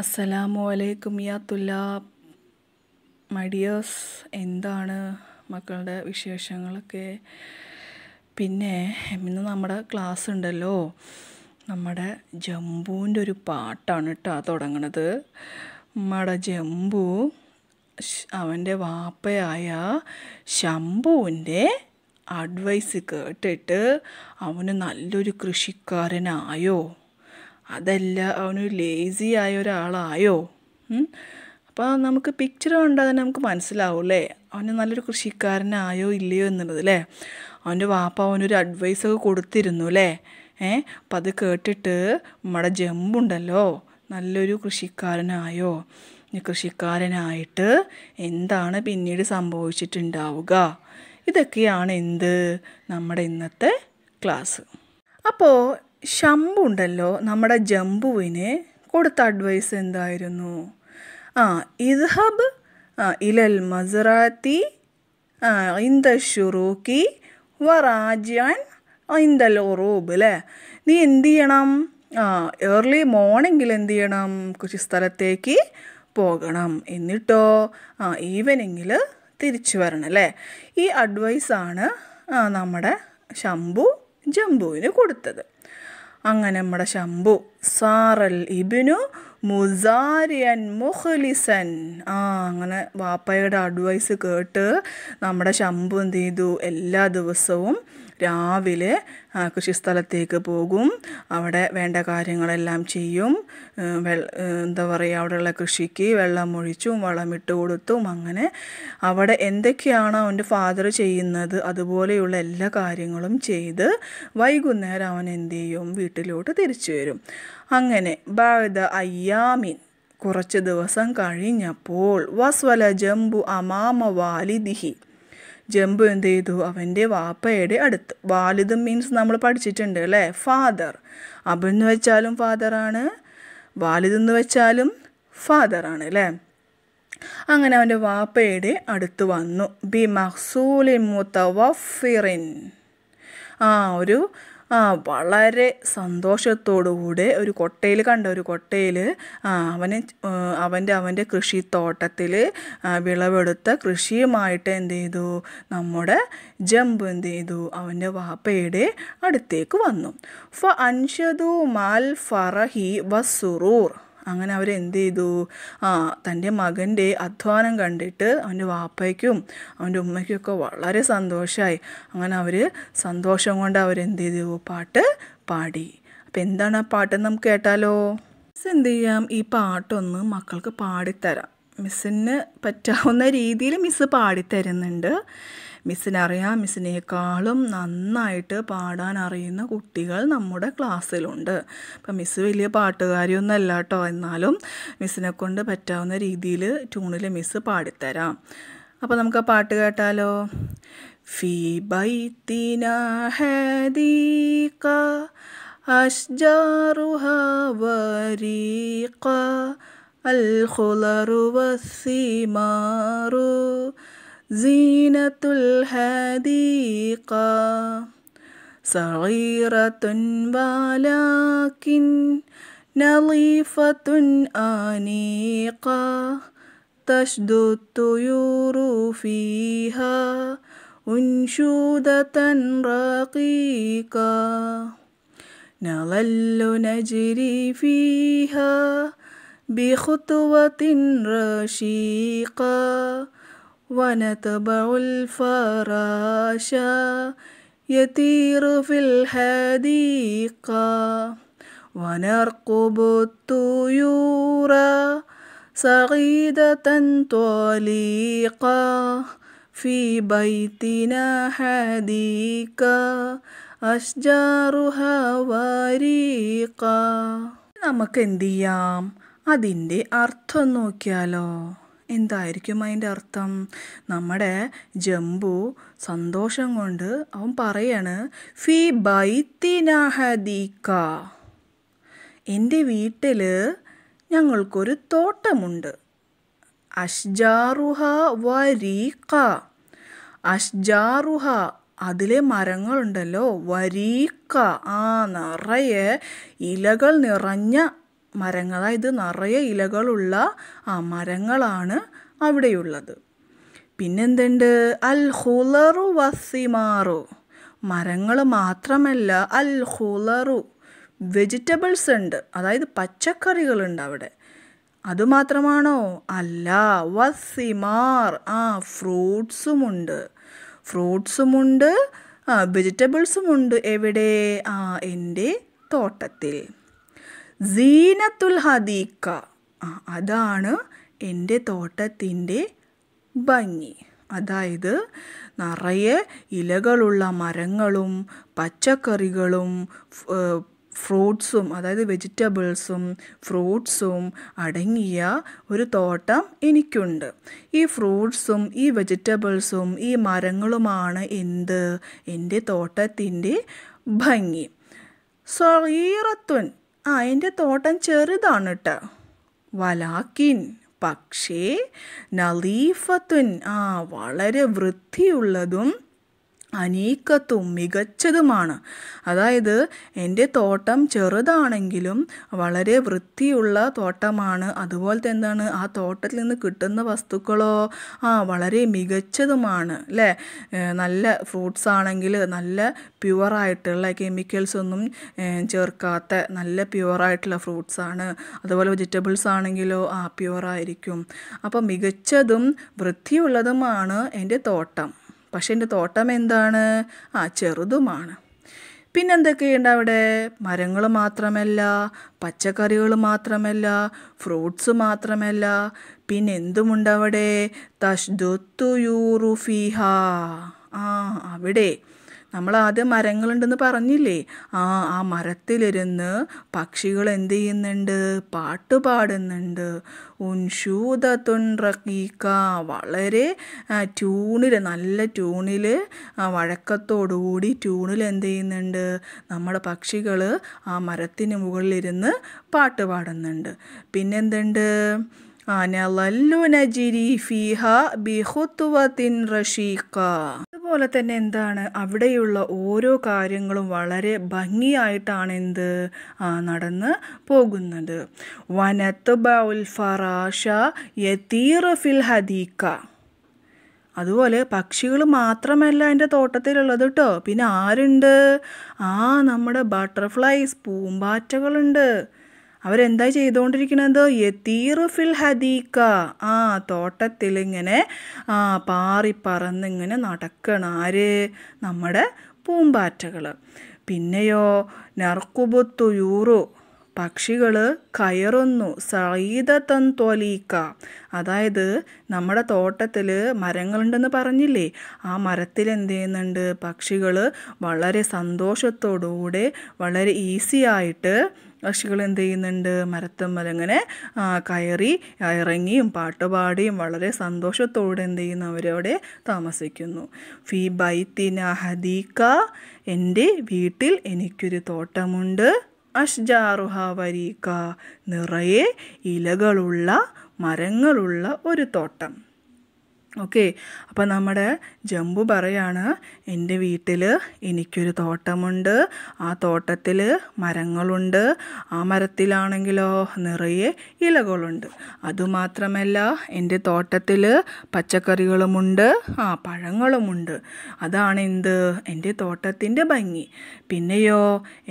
അസ്സലാമു അലൈക്കും യാ തുല്ലാ എന്താണ് മക്കളുടെ വിശേഷങ്ങളൊക്കെ പിന്നെ ഇന്ന് നമ്മുടെ ക്ലാസ് ഉണ്ടല്ലോ നമ്മുടെ ജംബുവിൻ്റെ ഒരു പാട്ടാണ് കേട്ടോ തുടങ്ങണത് നമ്മുടെ ജംബു അവൻ്റെ വാപ്പയായ ശംഭുവിൻ്റെ അഡ്വൈസ് കേട്ടിട്ട് അവന് നല്ലൊരു കൃഷിക്കാരനായോ അതല്ല അവനൊരു ലേസി ആയ ഒരാളായോ അപ്പോൾ നമുക്ക് പിക്ചർ കണ്ടാൽ തന്നെ നമുക്ക് മനസ്സിലാവും അല്ലേ അവന് നല്ലൊരു കൃഷിക്കാരനായോ ഇല്ലയോ എന്നുള്ളത് അല്ലേ അവൻ്റെ വാപ്പ അവനൊരു അഡ്വൈസൊക്കെ കൊടുത്തിരുന്നു അല്ലേ ഏ അപ്പം അത് കേട്ടിട്ട് നമ്മുടെ ജമ്പുണ്ടല്ലോ നല്ലൊരു കൃഷിക്കാരനായോ കൃഷിക്കാരനായിട്ട് എന്താണ് പിന്നീട് സംഭവിച്ചിട്ടുണ്ടാവുക ഇതൊക്കെയാണ് എന്ത് നമ്മുടെ ഇന്നത്തെ ക്ലാസ് അപ്പോൾ ശമ്പുണ്ടല്ലോ നമ്മുടെ ജംബുവിന് കൊടുത്ത അഡ്വൈസ് എന്തായിരുന്നു ആ ഇദ്ഹബ് ഇലൽ മസറാത്തി ഇന്ദ ഷുറൂക്കി വറാജ്യാൻ ഇന്ദൽ ഒറൂബ് അല്ലേ നീ എന്ത് ചെയ്യണം ആ ഏർലി മോർണിംഗിൽ എന്ത് ചെയ്യണം കുറച്ച് സ്ഥലത്തേക്ക് പോകണം എന്നിട്ടോ ആ ഈവനിങ്ങിൽ തിരിച്ചു വരണം അല്ലേ ഈ അഡ്വൈസാണ് നമ്മുടെ ശംഭു ജംബുവിന് കൊടുത്തത് അങ്ങനെ നമ്മുടെ ശംഭു സാറൽ ഇബിനു മുസാരിയൻ മുഖ്ലിസൻ ആ അങ്ങനെ വാപ്പയുടെ അഡ്വൈസ് കേട്ട് നമ്മുടെ ശംഭു എന്ത് ചെയ്തു എല്ലാ ദിവസവും രാവിലെ കൃഷിസ്ഥലത്തേക്ക് പോകും അവിടെ വേണ്ട കാര്യങ്ങളെല്ലാം ചെയ്യും എന്താ പറയുക അവിടെയുള്ള കൃഷിക്ക് വെള്ളം ഒഴിച്ചും വളമിട്ട് കൊടുത്തും അങ്ങനെ അവിടെ എന്തൊക്കെയാണോ അവൻ്റെ ഫാദർ ചെയ്യുന്നത് അതുപോലെയുള്ള എല്ലാ കാര്യങ്ങളും ചെയ്ത് വൈകുന്നേരം അവൻ എന്ത് ചെയ്യും വീട്ടിലോട്ട് തിരിച്ചു വരും അങ്ങനെ ബാഴ്ദ അയ്യാമിൻ കുറച്ച് ദിവസം കഴിഞ്ഞപ്പോൾ വസ്വല ജംബു അമാമ വാലിദിഹി ജംബു എന്ത് ചെയ്തു അവൻ്റെ വാപ്പയുടെ അടുത്ത് വാലിദ് മീൻസ് നമ്മൾ പഠിച്ചിട്ടുണ്ട് അല്ലേ ഫാദർ അബു എന്ന് വെച്ചാലും ഫാദറാണ് വാലിദ് എന്ന് വെച്ചാലും ഫാദറാണ് അല്ലേ അങ്ങനെ അവൻ്റെ വാപ്പയുടെ അടുത്ത് വന്നു ബി മഹ്സൂലി മുത്തവഫിറിൻ ആ ഒരു ആ വളരെ സന്തോഷത്തോടുകൂടെ ഒരു കൊട്ടയിൽ കണ്ട ഒരു കൊട്ടയിൽ അവന് അവൻ്റെ അവൻ്റെ കൃഷിത്തോട്ടത്തിൽ വിളവെടുത്ത കൃഷിയുമായിട്ട് എന്ത് ചെയ്തു നമ്മുടെ ജമ്പ് എന്ത് ചെയ്തു അവൻ്റെ വാപ്പയുടെ അടുത്തേക്ക് വന്നു ഫ അൻഷതു മാൽ ഫറഹി വസുറൂർ അങ്ങനെ അവരെന്ത് ചെയ്തു ആ തൻ്റെ മകൻ്റെ അധ്വാനം കണ്ടിട്ട് അവൻ്റെ വാപ്പയ്ക്കും അവൻ്റെ ഉമ്മയ്ക്കൊക്കെ വളരെ സന്തോഷമായി അങ്ങനെ അവർ സന്തോഷം കൊണ്ട് അവരെന്ത് ചെയ്തു പാട്ട് പാടി അപ്പം എന്താണ് ആ പാട്ട് നമുക്ക് കേട്ടാലോ മിസ് എന്ത് ചെയ്യാം ഈ പാട്ടൊന്ന് മക്കൾക്ക് പാടിത്തരാം മിസ്സിന് പറ്റാവുന്ന രീതിയിൽ മിസ്സ് പാടിത്തരുന്നുണ്ട് മിസ്സിനറിയാം മിസ്സിനേക്കാളും നന്നായിട്ട് പാടാൻ അറിയുന്ന കുട്ടികൾ നമ്മുടെ ക്ലാസ്സിലുണ്ട് അപ്പം മിസ്സ് വലിയ അല്ല കേട്ടോ എന്നാലും മിസ്സിനെ കൊണ്ട് പറ്റാവുന്ന രീതിയിൽ ട്യൂണിൽ മിസ്സ് പാടിത്തരാം അപ്പോൾ നമുക്ക് ആ പാട്ട് കേട്ടാലോ ഫി ബൈത്തിന ഹദീക أشجارها وريقا الخلر زينة الحديقة صغيرة ولكن نظيفة أنيقة تشدو الطيور فيها أنشودة رقيقة نظل نجري فيها بخطوة رشيقة ونتبع الفراشا يطير في الحديقة ونرقب الطيور صعيدة طليقة في بيتنا حديقة أشجارها وريقة നമുക്കെന്ത് ചെയ്യാം അതിൻ്റെ അർത്ഥം നോക്കിയാലോ എന്തായിരിക്കും അതിൻ്റെ അർത്ഥം നമ്മുടെ ജംബു സന്തോഷം കൊണ്ട് അവൻ പറയാണ് ഫി ബൈത്തിനഹദീക്ക എൻ്റെ വീട്ടിൽ ഞങ്ങൾക്കൊരു തോട്ടമുണ്ട് അഷ്ജാറുഹ വരീക്ക അഷ്ജാറുഹ അതിലെ മരങ്ങളുണ്ടല്ലോ വരീക്ക ആ നിറയെ ഇലകൾ നിറഞ്ഞ ഇത് നിറയെ ഇലകളുള്ള ആ മരങ്ങളാണ് അവിടെയുള്ളത് പിന്നെന്തുണ്ട് അൽ ഹുലറു വസിമാറു മരങ്ങൾ മാത്രമല്ല അൽ ഹുലറു വെജിറ്റബിൾസ് ഉണ്ട് അതായത് പച്ചക്കറികളുണ്ട് അവിടെ അതുമാത്രമാണോ അല്ല വസിമാർ ആ ഫ്രൂട്ട്സുമുണ്ട് ഫ്രൂട്ട്സുമുണ്ട് വെജിറ്റബിൾസുമുണ്ട് എവിടെ ആ എൻ്റെ തോട്ടത്തിൽ സീനത്തുൽ ഹദീക്ക അതാണ് എൻ്റെ തോട്ടത്തിൻ്റെ ഭംഗി അതായത് നിറയെ ഇലകളുള്ള മരങ്ങളും പച്ചക്കറികളും ഫ്രൂട്ട്സും അതായത് വെജിറ്റബിൾസും ഫ്രൂട്ട്സും അടങ്ങിയ ഒരു തോട്ടം എനിക്കുണ്ട് ഈ ഫ്രൂട്ട്സും ഈ വെജിറ്റബിൾസും ഈ മരങ്ങളുമാണ് എന്ത് എൻ്റെ തോട്ടത്തിൻ്റെ ഭംഗി സ്വീറത്തുൻ ആ എൻ്റെ തോട്ടം ചെറുതാണ് കേട്ടോ വലാക്കിൻ പക്ഷേ നലീഫത്തുൻ ആ വളരെ വൃത്തിയുള്ളതും അനീക്കത്തും മികച്ചതുമാണ് അതായത് എൻ്റെ തോട്ടം ചെറുതാണെങ്കിലും വളരെ വൃത്തിയുള്ള തോട്ടമാണ് അതുപോലെ തന്നെ എന്താണ് ആ തോട്ടത്തിൽ നിന്ന് കിട്ടുന്ന വസ്തുക്കളോ ആ വളരെ മികച്ചതുമാണ് അല്ലേ നല്ല ഫ്രൂട്ട്സ് ആണെങ്കിൽ നല്ല പ്യുവറായിട്ടുള്ള കെമിക്കൽസ് ഒന്നും ചേർക്കാത്ത നല്ല പ്യുവറായിട്ടുള്ള ഫ്രൂട്ട്സാണ് അതുപോലെ വെജിറ്റബിൾസ് ആണെങ്കിലോ ആ പ്യുവറായിരിക്കും അപ്പോൾ മികച്ചതും വൃത്തിയുള്ളതുമാണ് എൻ്റെ തോട്ടം പക്ഷേ എൻ്റെ തോട്ടം എന്താണ് ആ ചെറുതുമാണ് പിന്നെന്തൊക്കെയുണ്ട് അവിടെ മരങ്ങൾ മാത്രമല്ല പച്ചക്കറികൾ മാത്രമല്ല ഫ്രൂട്ട്സ് മാത്രമല്ല പിന്നെ എന്തുമുണ്ട് അവിടെ തഷ്ദുത്തുയൂറുഫിഹ ആ അവിടെ നമ്മൾ ആദ്യം മരങ്ങളുണ്ടെന്ന് പറഞ്ഞില്ലേ ആ ആ മരത്തിലിരുന്ന് പക്ഷികൾ എന്ത് ചെയ്യുന്നുണ്ട് പാട്ട് പാടുന്നുണ്ട് ഉൻഷൂത തുൻറീക്ക വളരെ ട്യൂണിൽ നല്ല ട്യൂണിൽ വഴക്കത്തോടുകൂടി ട്യൂണിൽ എന്ത് ചെയ്യുന്നുണ്ട് നമ്മുടെ പക്ഷികൾ ആ മരത്തിന് മുകളിലിരുന്ന് പാട്ട് പാടുന്നുണ്ട് പിന്നെന്തുണ്ട് അതുപോലെ തന്നെ എന്താണ് അവിടെയുള്ള ഓരോ കാര്യങ്ങളും വളരെ ഭംഗിയായിട്ടാണ് എന്ത് നടന്ന് പോകുന്നത് വനത്ത് ബൗൽ ഫറാഷ യത്തീർ ഫിൽ ഹദീക്ക അതുപോലെ പക്ഷികൾ മാത്രമല്ല എൻ്റെ തോട്ടത്തിലുള്ളത് കേട്ടോ പിന്നെ ആരുണ്ട് ആ നമ്മുടെ ബട്ടർഫ്ലൈസ് പൂമ്പാറ്റകളുണ്ട് അവരെന്താ ചെയ്തുകൊണ്ടിരിക്കുന്നത് യതീർ ഫിൽ ഹദീക്ക ആ തോട്ടത്തിൽ ഇങ്ങനെ ആ പാറി പറന്നിങ്ങനെ നടക്കണം ആര് നമ്മുടെ പൂമ്പാറ്റകൾ പിന്നെയോ നർക്കുബുത്തുയൂറു പക്ഷികൾ കയറുന്നു സൈദത്തൻ ത്വലീക്ക അതായത് നമ്മുടെ തോട്ടത്തിൽ മരങ്ങളുണ്ടെന്ന് പറഞ്ഞില്ലേ ആ മരത്തിൽ എന്ത് ചെയ്യുന്നുണ്ട് പക്ഷികൾ വളരെ സന്തോഷത്തോടുകൂടെ വളരെ ഈസി ആയിട്ട് പക്ഷികൾ എന്ത് ചെയ്യുന്നുണ്ട് മരത്തുമ്മൽ ഇങ്ങനെ കയറി ഇറങ്ങിയും പാട്ടുപാടിയും വളരെ സന്തോഷത്തോടെ എന്ത് ചെയ്യുന്നു അവരവിടെ താമസിക്കുന്നു ഫി ബൈത്തിന ഹദീക്ക എൻ്റെ വീട്ടിൽ എനിക്കൊരു തോട്ടമുണ്ട് അഷ്ജാറുഹ വരീക്ക നിറയെ ഇലകളുള്ള മരങ്ങളുള്ള ഒരു തോട്ടം ഓക്കെ അപ്പം നമ്മുടെ ജമ്പു പറയാണ് എൻ്റെ വീട്ടിൽ എനിക്കൊരു തോട്ടമുണ്ട് ആ തോട്ടത്തിൽ മരങ്ങളുണ്ട് ആ മരത്തിലാണെങ്കിലോ നിറയെ ഇലകളുണ്ട് അതുമാത്രമല്ല എൻ്റെ തോട്ടത്തിൽ പച്ചക്കറികളുമുണ്ട് ആ പഴങ്ങളുമുണ്ട് അതാണ് എന്ത് എൻ്റെ തോട്ടത്തിൻ്റെ ഭംഗി പിന്നെയോ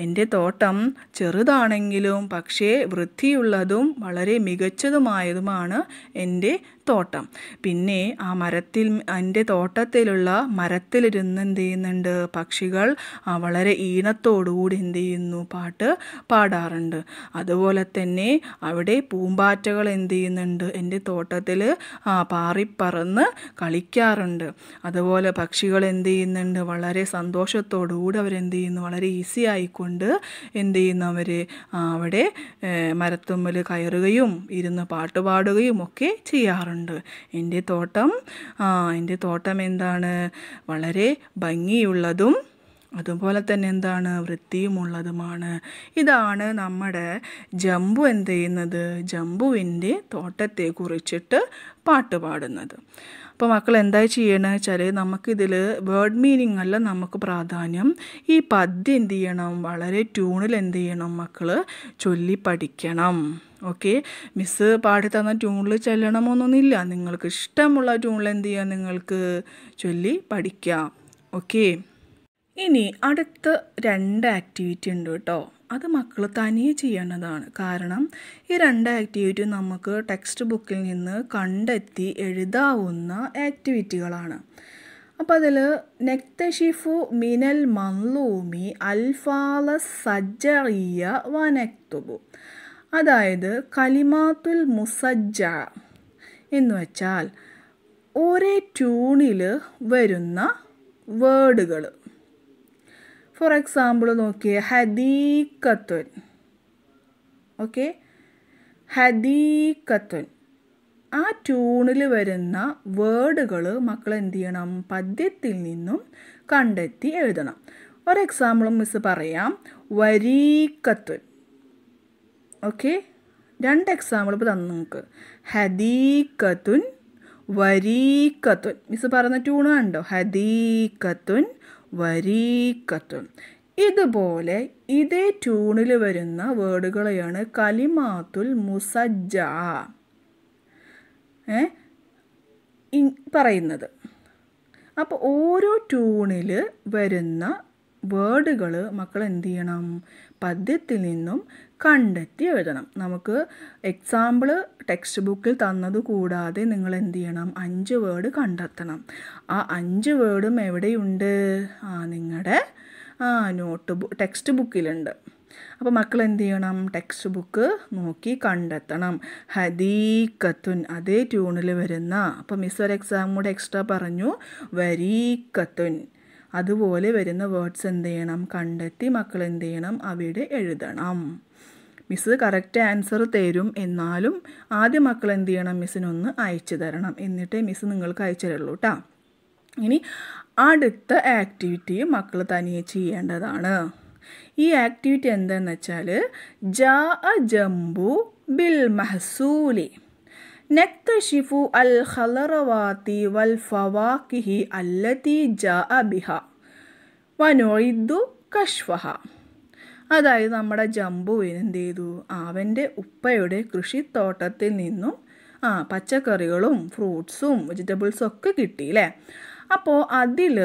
എൻ്റെ തോട്ടം ചെറുതാണെങ്കിലും പക്ഷേ വൃത്തിയുള്ളതും വളരെ മികച്ചതുമായതുമാണ് എൻ്റെ തോട്ടം പിന്നെ ആ മരത്തിൽ എൻ്റെ തോട്ടത്തിലുള്ള മരത്തിലിരുന്ന് എന്ത് ചെയ്യുന്നുണ്ട് പക്ഷികൾ വളരെ ഈണത്തോടുകൂടി എന്ത് ചെയ്യുന്നു പാട്ട് പാടാറുണ്ട് അതുപോലെ തന്നെ അവിടെ പൂമ്പാറ്റകൾ എന്ത് ചെയ്യുന്നുണ്ട് എൻ്റെ തോട്ടത്തിൽ പാറിപ്പറന്ന് കളിക്കാറുണ്ട് അതുപോലെ പക്ഷികൾ എന്ത് ചെയ്യുന്നുണ്ട് വളരെ സന്തോഷത്തോടുകൂടി അവരെന്ത് ചെയ്യുന്നു വളരെ ഈസി ആയിക്കൊണ്ട് എന്ത് ചെയ്യുന്നു അവർ അവിടെ മരത്തുമ്മൽ കയറുകയും ഇരുന്ന് പാട്ട് പാടുകയും ഒക്കെ ചെയ്യാറുണ്ട് ഉണ്ട് എൻ്റെ തോട്ടം ആ എൻ്റെ തോട്ടം എന്താണ് വളരെ ഭംഗിയുള്ളതും അതുപോലെ തന്നെ എന്താണ് വൃത്തിയുമുള്ളതുമാണ് ഇതാണ് നമ്മുടെ ജംബു എന്ത് ചെയ്യുന്നത് ജംബുവിൻ്റെ തോട്ടത്തെ കുറിച്ചിട്ട് പാട്ട് പാടുന്നത് അപ്പോൾ മക്കൾ എന്താ ചെയ്യണമെന്ന് വെച്ചാൽ നമുക്കിതിൽ വേർഡ് മീനിങ് അല്ല നമുക്ക് പ്രാധാന്യം ഈ പദ്യം എന്ത് ചെയ്യണം വളരെ ട്യൂണിൽ എന്ത് ചെയ്യണം മക്കൾ ചൊല്ലി പഠിക്കണം ഓക്കെ മിസ്സ് തന്ന ട്യൂണിൽ ചെല്ലണമെന്നൊന്നുമില്ല നിങ്ങൾക്ക് ഇഷ്ടമുള്ള ട്യൂണിൽ എന്ത് ചെയ്യാം നിങ്ങൾക്ക് ചൊല്ലി പഠിക്കാം ഓക്കെ ഇനി അടുത്ത രണ്ട് ആക്ടിവിറ്റി ഉണ്ട് കേട്ടോ അത് മക്കൾ തനിയെ ചെയ്യേണ്ടതാണ് കാരണം ഈ രണ്ട് ആക്ടിവിറ്റി നമുക്ക് ടെക്സ്റ്റ് ബുക്കിൽ നിന്ന് കണ്ടെത്തി എഴുതാവുന്ന ആക്ടിവിറ്റികളാണ് അപ്പം അതിൽ നെക്തഷിഫു മിനൽ മൻലൂമി അൽഫാല സജ്ജറിയ വനക്തുബു അതായത് കലിമാത്തുൽ മുസജ്ജ എന്ന് വെച്ചാൽ ഒരേ ട്യൂണിൽ വരുന്ന വേർഡുകൾ ഫോർ എക്സാമ്പിൾ നോക്കിയേ ഹദീക്കത്തുൻ ഓക്കെ ഹദീക്കത്തുൻ ആ ട്യൂണിൽ വരുന്ന വേർഡുകൾ മക്കൾ എന്ത് ചെയ്യണം പദ്യത്തിൽ നിന്നും കണ്ടെത്തി എഴുതണം ഒരു എക്സാമ്പിൾ മിസ് പറയാം വരീക്കത്തുൻ ഓക്കെ രണ്ട് എക്സാമ്പിൾ ഇപ്പോൾ തന്നു നമുക്ക് ഹദീക്കത്തുൻ വരീക്കത്തുൻ മിസ് പറഞ്ഞ ട്യൂൺ കണ്ടോ ഹദീക്കത്തുൻ വരീക്കത്തുൻ ഇതുപോലെ ഇതേ ട്യൂണിൽ വരുന്ന വേർഡുകളെയാണ് കലിമാത്തുൽ മുസജ്ജ പറയുന്നത് അപ്പോൾ ഓരോ ട്യൂണിൽ വരുന്ന വേർഡുകൾ മക്കൾ എന്ത് ചെയ്യണം പദ്യത്തിൽ നിന്നും കണ്ടെത്തി എഴുതണം നമുക്ക് എക്സാമ്പിൾ ടെക്സ്റ്റ് ബുക്കിൽ തന്നത് കൂടാതെ നിങ്ങൾ എന്ത് ചെയ്യണം അഞ്ച് വേർഡ് കണ്ടെത്തണം ആ അഞ്ച് വേർഡും എവിടെയുണ്ട് ആ നിങ്ങളുടെ ആ നോട്ട് ബുക്ക് ടെക്സ്റ്റ് ബുക്കിലുണ്ട് അപ്പോൾ മക്കൾ എന്ത് ചെയ്യണം ടെക്സ്റ്റ് ബുക്ക് നോക്കി കണ്ടെത്തണം ഹദീക്കത്തുൻ അതേ ട്യൂണിൽ വരുന്ന അപ്പോൾ മിസ് ഒരു എക്സാം കൂടെ എക്സ്ട്രാ പറഞ്ഞു വരീക്കത്തുൻ അതുപോലെ വരുന്ന വേർഡ്സ് എന്ത് ചെയ്യണം കണ്ടെത്തി മക്കൾ എന്ത് ചെയ്യണം അവിടെ എഴുതണം മിസ് കറക്റ്റ് ആൻസർ തരും എന്നാലും ആദ്യം മക്കൾ എന്ത് ചെയ്യണം മിസ്സിനൊന്ന് അയച്ചു തരണം എന്നിട്ടേ മിസ് നിങ്ങൾക്ക് അയച്ചു തരുള്ളൂ കേട്ടോ ഇനി അടുത്ത ആക്ടിവിറ്റി മക്കൾ തനിയെ ചെയ്യേണ്ടതാണ് ഈ ആക്ടിവിറ്റി എന്താണെന്ന് വെച്ചാൽ ജാ അ ജംബു ബിൽ മഹസൂലി نكتشف الخضروات والفواكه التي جاء ബിഹ ونعد കഷ്വഹ അതായത് നമ്മുടെ ജംബുവിന് എന്ത് ചെയ്തു അവൻ്റെ ഉപ്പയുടെ കൃഷിത്തോട്ടത്തിൽ നിന്നും ആ പച്ചക്കറികളും ഫ്രൂട്ട്സും വെജിറ്റബിൾസും ഒക്കെ കിട്ടി അല്ലേ അപ്പോൾ അതിൽ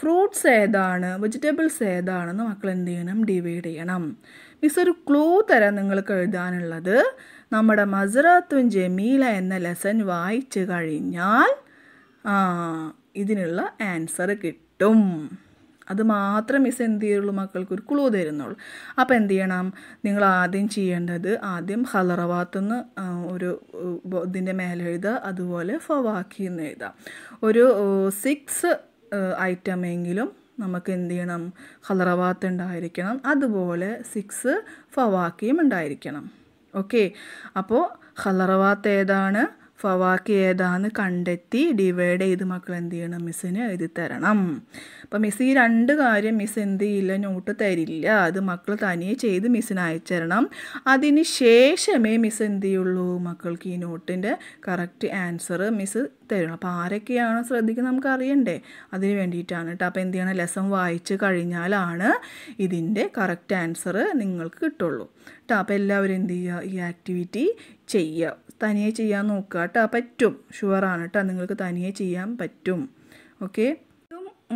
ഫ്രൂട്ട്സ് ഏതാണ് വെജിറ്റബിൾസ് ഏതാണെന്ന് മക്കൾ എന്ത് ചെയ്യണം ഡിവൈഡ് ചെയ്യണം മിസ് ഒരു ക്ലൂ തരാം നിങ്ങൾക്ക് എഴുതാനുള്ളത് നമ്മുടെ മസറാത്തും ജമീല എന്ന ലെസൺ വായിച്ചു കഴിഞ്ഞാൽ ഇതിനുള്ള ആൻസർ കിട്ടും അത് മാത്രം മിസ് എന്ത് ചെയ്യുള്ളൂ മക്കൾക്ക് ഒരു ക്ലൂ തരുന്നുള്ളൂ അപ്പോൾ എന്ത് ചെയ്യണം നിങ്ങൾ ആദ്യം ചെയ്യേണ്ടത് ആദ്യം നിന്ന് ഒരു ഇതിൻ്റെ മേലെ എഴുതുക അതുപോലെ ഫവാക്കി എന്ന് എഴുതാം ഒരു സിക്സ് ഐറ്റമെങ്കിലും നമുക്ക് എന്ത് ചെയ്യണം ഹലറവാത്ത് ഉണ്ടായിരിക്കണം അതുപോലെ സിക്സ് ഫവാക്കിയും ഉണ്ടായിരിക്കണം ഓക്കെ അപ്പോൾ ഹലറവാത്ത് ഏതാണ് ഫവാക്കി ഏതാന്ന് കണ്ടെത്തി ഡിവൈഡ് ചെയ്ത് മക്കൾ എന്ത് ചെയ്യണം മിസ്സിന് എഴുതി തരണം അപ്പം മിസ് ഈ രണ്ട് കാര്യം മിസ് എന്ത് ചെയ്യില്ല നോട്ട് തരില്ല അത് മക്കൾ തനിയെ ചെയ്ത് മിസ്സിന് തരണം അതിന് ശേഷമേ മിസ് എന്ത് ചെയ്യുള്ളൂ മക്കൾക്ക് ഈ നോട്ടിൻ്റെ കറക്റ്റ് ആൻസർ മിസ് തരും അപ്പോൾ ആരൊക്കെയാണ് ശ്രദ്ധിക്കുന്നത് നമുക്ക് അറിയണ്ടേ അതിന് വേണ്ടിയിട്ടാണ് കേട്ടോ അപ്പോൾ എന്ത് ചെയ്യണം ലെസൺ വായിച്ച് കഴിഞ്ഞാലാണ് ഇതിൻ്റെ കറക്റ്റ് ആൻസർ നിങ്ങൾക്ക് കിട്ടുള്ളൂ കേട്ടോ അപ്പോൾ എല്ലാവരും എന്ത് ചെയ്യുക ഈ ആക്ടിവിറ്റി ചെയ്യുക തനിയെ ചെയ്യാൻ നോക്കുക കേട്ടോ പറ്റും ഷുവറാണ് കേട്ടോ നിങ്ങൾക്ക് തനിയെ ചെയ്യാൻ പറ്റും ഓക്കെ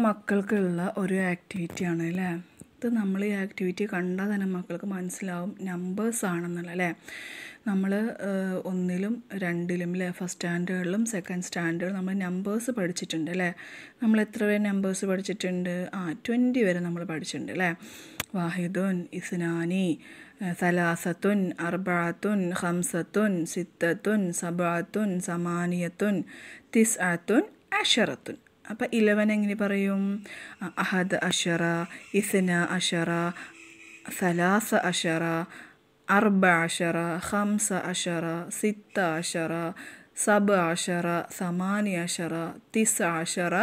മക്കൾക്കുള്ള ഒരു ആക്ടിവിറ്റിയാണ് അല്ലേ ഇത് നമ്മൾ ഈ ആക്ടിവിറ്റി കണ്ടാൽ തന്നെ മക്കൾക്ക് മനസ്സിലാവും നമ്പേഴ്സ് ആണെന്നുള്ള അല്ലേ നമ്മൾ ഒന്നിലും രണ്ടിലും അല്ലേ ഫസ്റ്റ് സ്റ്റാൻഡേർഡിലും സെക്കൻഡ് സ്റ്റാൻഡേർഡിലും നമ്മൾ നമ്പേഴ്സ് പഠിച്ചിട്ടുണ്ട് അല്ലേ നമ്മൾ എത്ര വരെ നമ്പേഴ്സ് പഠിച്ചിട്ടുണ്ട് ആ ട്വൻറ്റി വരെ നമ്മൾ പഠിച്ചിട്ടുണ്ട് അല്ലേ വാഹിദുൻ ഇസ്നാനി സലാസത്തുൻ അർബാത്തുൻ ഹംസത്തുൻ സിത്തത്തുൻ സബാത്തുൻ സമാനിയത്തുൻ തിസ് ആത്തുൻ അഷറത്തുൻ അപ്പം ഇലവൻ എങ്ങനെ പറയും അഹദ് അഷറ ഇസ്ന അഷറ സലാസ അഷറ أربع عشر خمسة عشر ستة عشر സബ് അഷറ സമാനി അഷറ തിസ് അഷറ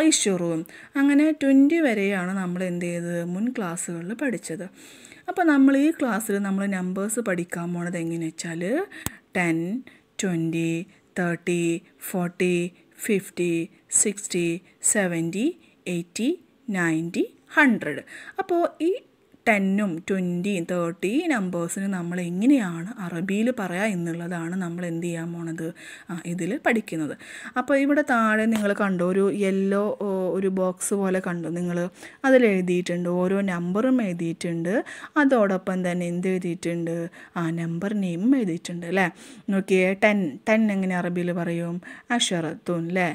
ഐഷുറൂം അങ്ങനെ ട്വൻറ്റി വരെയാണ് നമ്മൾ എന്ത് ചെയ്തത് മുൻ ക്ലാസ്സുകളിൽ പഠിച്ചത് അപ്പോൾ നമ്മൾ ഈ ക്ലാസ്സിൽ നമ്മൾ നമ്പേഴ്സ് പഠിക്കാൻ പോണത് എങ്ങനെയാണെന്ന് വെച്ചാൽ ten twenty thirty forty fifty sixty seventy eighty ninety hundred അപ്പോൾ ഈ ടെന്നും ട്വൻറ്റിയും തേർട്ടി നമ്പേഴ്സിന് നമ്മൾ എങ്ങനെയാണ് അറബിയിൽ പറയുക എന്നുള്ളതാണ് നമ്മൾ എന്ത് ചെയ്യാൻ പോണത് ഇതിൽ പഠിക്കുന്നത് അപ്പോൾ ഇവിടെ താഴെ നിങ്ങൾ കണ്ടോ ഒരു യെല്ലോ ഒരു ബോക്സ് പോലെ കണ്ടു നിങ്ങൾ അതിൽ എഴുതിയിട്ടുണ്ട് ഓരോ നമ്പറും എഴുതിയിട്ടുണ്ട് അതോടൊപ്പം തന്നെ എന്ത് എഴുതിയിട്ടുണ്ട് ആ നമ്പർ നെയിമും എഴുതിയിട്ടുണ്ട് അല്ലേ നോക്കിയേ ടെൻ ടെൻ എങ്ങനെ അറബിയിൽ പറയും അഷറത്തുൻ അല്ലേ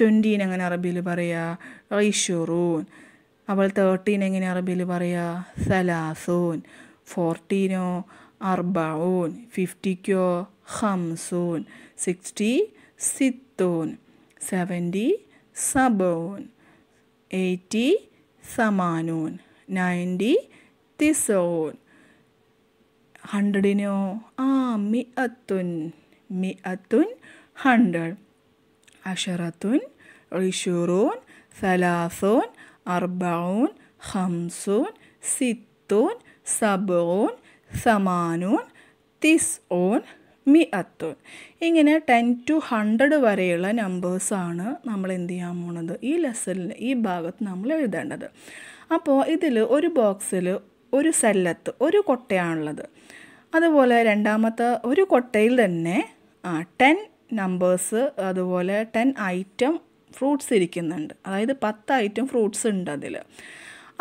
ട്വൻറ്റീൻ എങ്ങനെ അറബിയിൽ പറയുക ഐഷുറൂൻ അവൾ തേർട്ടീൻ എങ്ങനെ അറബിയിൽ പറയുക സലാസൂൻ ഫോർട്ടീനോ അർബഊൻ ഫിഫ്റ്റിക്കോ ഹംസൂൻ സിക്സ്റ്റി സിത്തൂൻ സെവൻറ്റി സബൂൻ എയ്റ്റി സമാനൂൻ നയൻറ്റി തിസോൻ ഹൺഡ്രഡിനോ ആ മി അത്തുൻ മി അത്തുൻ ഹൺഡ്രഡ് അഷറത്തുൻ ഇഷുറൂൻ സലാസോൻ അർബഊൻ ഹംസൂൻ സിത്തൂൻ സബൂൻ സമാനൂൻ മി മിഅത്തൂൻ ഇങ്ങനെ ടെൻ ടു ഹൺഡ്രഡ് വരെയുള്ള നമ്പേഴ്സാണ് നമ്മൾ എന്ത് ചെയ്യാൻ പോണത് ഈ ലെസണിൽ ഈ ഭാഗത്ത് നമ്മൾ എഴുതേണ്ടത് അപ്പോൾ ഇതിൽ ഒരു ബോക്സിൽ ഒരു സെല്ലത്ത് ഒരു കൊട്ടയാണുള്ളത് അതുപോലെ രണ്ടാമത്തെ ഒരു കൊട്ടയിൽ തന്നെ ടെൻ നമ്പേഴ്സ് അതുപോലെ ടെൻ ഐറ്റം ഫ്രൂട്ട്സ് ഇരിക്കുന്നുണ്ട് അതായത് പത്ത് ഐറ്റം ഫ്രൂട്ട്സ് ഉണ്ട് അതിൽ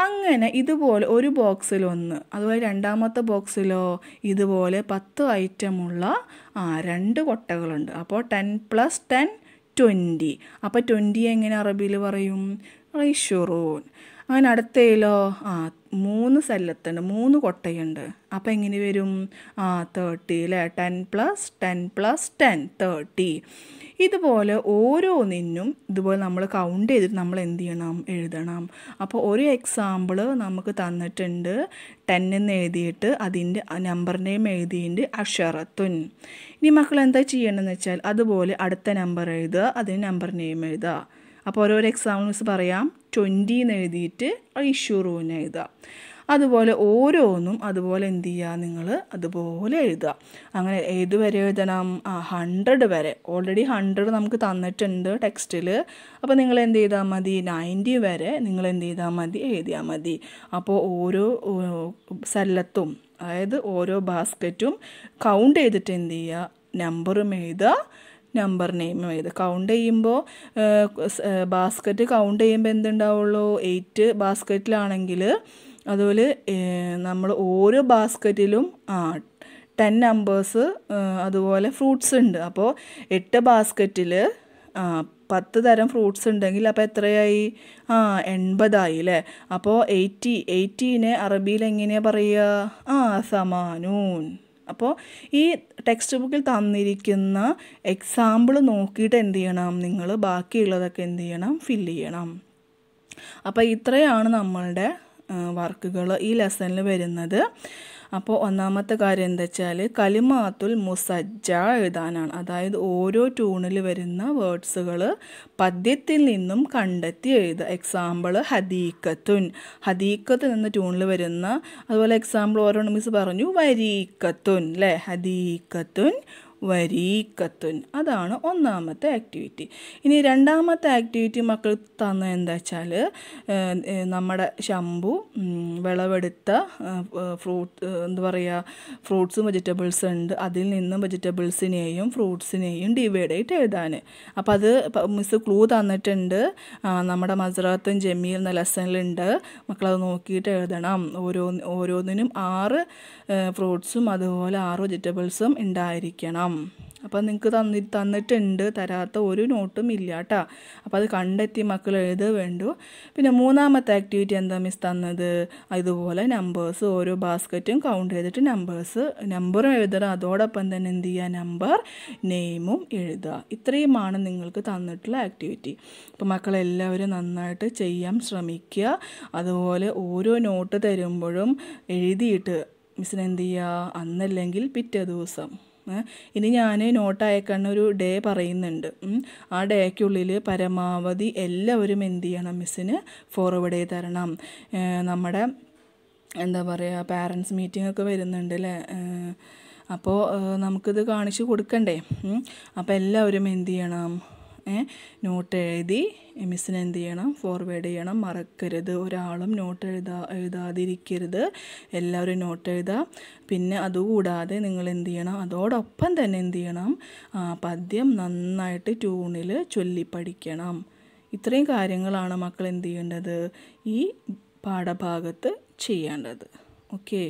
അങ്ങനെ ഇതുപോലെ ഒരു ബോക്സിലൊന്ന് അതുപോലെ രണ്ടാമത്തെ ബോക്സിലോ ഇതുപോലെ പത്ത് ഐറ്റമുള്ള ആ രണ്ട് കൊട്ടകളുണ്ട് അപ്പോൾ ടെൻ പ്ലസ് ടെൻ ട്വൻറ്റി അപ്പോൾ ട്വൻറ്റി എങ്ങനെ അറബിയിൽ പറയും റൈഷുറൂൻ അങ്ങനെ അടുത്തയിലോ ആ മൂന്ന് സെല്ലത്തുണ്ട് മൂന്ന് കൊട്ടയുണ്ട് അപ്പോൾ എങ്ങനെ വരും ആ തേർട്ടി അല്ലേ ten plus ten plus ten thirty ഇതുപോലെ ഓരോന്നിനും ഇതുപോലെ നമ്മൾ കൗണ്ട് ചെയ്തിട്ട് നമ്മൾ എന്ത് ചെയ്യണം എഴുതണം അപ്പോൾ ഒരു എക്സാമ്പിൾ നമുക്ക് തന്നിട്ടുണ്ട് എന്ന് എഴുതിയിട്ട് അതിൻ്റെ നമ്പറിനെയും എഴുതിയിട്ട് അഷറത്തുൻ ഇനി മക്കൾ എന്താ ചെയ്യണമെന്ന് വെച്ചാൽ അതുപോലെ അടുത്ത നമ്പർ എഴുതുക അതിന് നമ്പറിനെയും എഴുതുക അപ്പോൾ ഓരോരോ എക്സാമ്പിൾസ് പറയാം ട്വൻറ്റി എന്ന് എഴുതിയിട്ട് ഇഷ്യൂ റൂവിന് എഴുതുക അതുപോലെ ഓരോന്നും അതുപോലെ എന്ത് ചെയ്യുക നിങ്ങൾ അതുപോലെ എഴുതുക അങ്ങനെ ഏത് വരെ എഴുതണം ആ ഹൺഡ്രഡ് വരെ ഓൾറെഡി ഹൺഡ്രഡ് നമുക്ക് തന്നിട്ടുണ്ട് ടെക്സ്റ്റിൽ അപ്പോൾ നിങ്ങൾ എന്ത് ചെയ്താൽ മതി നയൻറ്റി വരെ നിങ്ങൾ എന്ത് ചെയ്താൽ മതി എഴുതിയാൽ മതി അപ്പോൾ ഓരോ സെല്ലത്തും അതായത് ഓരോ ബാസ്ക്കറ്റും കൗണ്ട് ചെയ്തിട്ട് എന്ത് ചെയ്യുക നമ്പറും എഴുതുക നമ്പർ നെയിം ചെയ്ത് കൗണ്ട് ചെയ്യുമ്പോൾ ബാസ്ക്കറ്റ് കൗണ്ട് ചെയ്യുമ്പോൾ എന്തുണ്ടാവുള്ളൂ എയ്റ്റ് ബാസ്ക്കറ്റിലാണെങ്കിൽ അതുപോലെ നമ്മൾ ഓരോ ബാസ്ക്കറ്റിലും ആ ടെൻ നമ്പേഴ്സ് അതുപോലെ ഫ്രൂട്ട്സ് ഉണ്ട് അപ്പോൾ എട്ട് ബാസ്ക്കറ്റിൽ പത്ത് തരം ഫ്രൂട്ട്സ് ഉണ്ടെങ്കിൽ അപ്പോൾ എത്രയായി ആ എൺപതായി അല്ലേ അപ്പോൾ എയ്റ്റി എയ്റ്റീനെ അറബിയിൽ എങ്ങനെയാണ് പറയുക ആ സമാനൂൻ അപ്പോൾ ഈ ടെക്സ്റ്റ് ബുക്കിൽ തന്നിരിക്കുന്ന എക്സാമ്പിൾ നോക്കിയിട്ട് എന്ത് ചെയ്യണം നിങ്ങൾ ബാക്കിയുള്ളതൊക്കെ എന്ത് ചെയ്യണം ഫില്ല് ചെയ്യണം അപ്പോൾ ഇത്രയാണ് നമ്മളുടെ വർക്കുകൾ ഈ ലെസണിൽ വരുന്നത് അപ്പോൾ ഒന്നാമത്തെ കാര്യം എന്താ വെച്ചാൽ കലിമാത്തുൽ മുസജ്ജ എഴുതാനാണ് അതായത് ഓരോ ട്യൂണിൽ വരുന്ന വേർഡ്സുകൾ പദ്യത്തിൽ നിന്നും കണ്ടെത്തി എഴുതുക എക്സാമ്പിൾ ഹദീക്കത്തുൻ ഹദീക്കത്ത് എന്ന ട്യൂണിൽ വരുന്ന അതുപോലെ എക്സാമ്പിൾ ഓരോണം മിസ് പറഞ്ഞു വരീക്കത്തുൻ അല്ലേ ഹദീക്കത്തുൻ വരീക്കത്തുൻ അതാണ് ഒന്നാമത്തെ ആക്ടിവിറ്റി ഇനി രണ്ടാമത്തെ ആക്ടിവിറ്റി മക്കൾ തന്ന എന്താ വെച്ചാൽ നമ്മുടെ ശംഭു വിളവെടുത്ത ഫ്രൂട്ട് എന്താ പറയുക ഫ്രൂട്ട്സും വെജിറ്റബിൾസ് ഉണ്ട് അതിൽ നിന്നും വെജിറ്റബിൾസിനെയും ഫ്രൂട്ട്സിനെയും ഡിവൈഡ് ആയിട്ട് എഴുതാൻ അപ്പം അത് മിസ് ക്ലൂ തന്നിട്ടുണ്ട് നമ്മുടെ മസറാത്തും ജമീൽ എന്ന ലെസണിലുണ്ട് മക്കളത് നോക്കിയിട്ട് എഴുതണം ഓരോ ഓരോന്നിനും ആറ് ഫ്രൂട്ട്സും അതുപോലെ ആറ് വെജിറ്റബിൾസും ഉണ്ടായിരിക്കണം തരാം അപ്പോൾ നിങ്ങൾക്ക് തന്നി തന്നിട്ടുണ്ട് തരാത്ത ഒരു നോട്ടും ഇല്ല കേട്ടോ അപ്പോൾ അത് കണ്ടെത്തി മക്കൾ എഴുതുക വേണ്ടു പിന്നെ മൂന്നാമത്തെ ആക്ടിവിറ്റി എന്താ മിസ് തന്നത് ഇതുപോലെ നമ്പേഴ്സ് ഓരോ ബാസ്ക്കറ്റും കൗണ്ട് ചെയ്തിട്ട് നമ്പേഴ്സ് നമ്പറും എഴുതണം അതോടൊപ്പം തന്നെ എന്ത് ചെയ്യുക നമ്പർ നെയിമും എഴുതുക ഇത്രയുമാണ് നിങ്ങൾക്ക് തന്നിട്ടുള്ള ആക്ടിവിറ്റി അപ്പോൾ മക്കളെല്ലാവരും നന്നായിട്ട് ചെയ്യാൻ ശ്രമിക്കുക അതുപോലെ ഓരോ നോട്ട് തരുമ്പോഴും എഴുതിയിട്ട് മിസ്സിനെന്ത് ചെയ്യുക അന്നല്ലെങ്കിൽ പിറ്റേ ദിവസം ഇനി ഞാൻ നോട്ട് അയക്കാൻ ഒരു ഡേ പറയുന്നുണ്ട് ആ ഡേക്കുള്ളിൽ പരമാവധി എല്ലാവരും എന്ത് ചെയ്യണം മിസ്സിന് ഫോർവേഡ് ചെയ്ത് തരണം നമ്മുടെ എന്താ പറയുക പാരൻസ് മീറ്റിംഗ് ഒക്കെ വരുന്നുണ്ട് അല്ലേ അപ്പോൾ നമുക്കിത് കാണിച്ചു കൊടുക്കണ്ടേ അപ്പോൾ എല്ലാവരും എന്ത് ചെയ്യണം നോട്ട് എഴുതി മിസ്സിന് എന്ത് ചെയ്യണം ഫോർവേഡ് ചെയ്യണം മറക്കരുത് ഒരാളും നോട്ട് എഴുതാ എഴുതാതിരിക്കരുത് എല്ലാവരും നോട്ട് എഴുതാം പിന്നെ അതുകൂടാതെ നിങ്ങൾ എന്ത് ചെയ്യണം അതോടൊപ്പം തന്നെ എന്ത് ചെയ്യണം പദ്യം നന്നായിട്ട് ട്യൂണിൽ ചൊല്ലി പഠിക്കണം ഇത്രയും കാര്യങ്ങളാണ് മക്കൾ എന്ത് ചെയ്യേണ്ടത് ഈ പാഠഭാഗത്ത് ചെയ്യേണ്ടത് ഓക്കേ